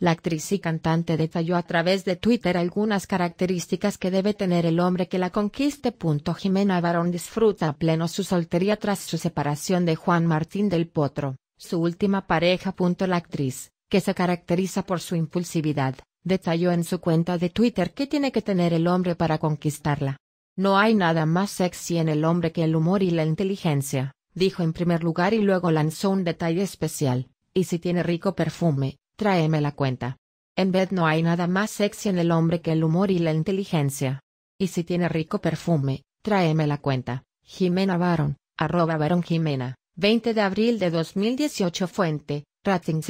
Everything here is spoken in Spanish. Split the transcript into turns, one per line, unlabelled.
La actriz y cantante detalló a través de Twitter algunas características que debe tener el hombre que la conquiste. Jimena Barón disfruta a pleno su soltería tras su separación de Juan Martín del Potro, su última pareja. La actriz, que se caracteriza por su impulsividad, detalló en su cuenta de Twitter que tiene que tener el hombre para conquistarla. No hay nada más sexy en el hombre que el humor y la inteligencia, dijo en primer lugar y luego lanzó un detalle especial, y si tiene rico perfume, Tráeme la cuenta. En vez no hay nada más sexy en el hombre que el humor y la inteligencia. Y si tiene rico perfume, tráeme la cuenta. Jimena Baron, arroba Baron Jimena, 20 de abril de 2018 Fuente, rating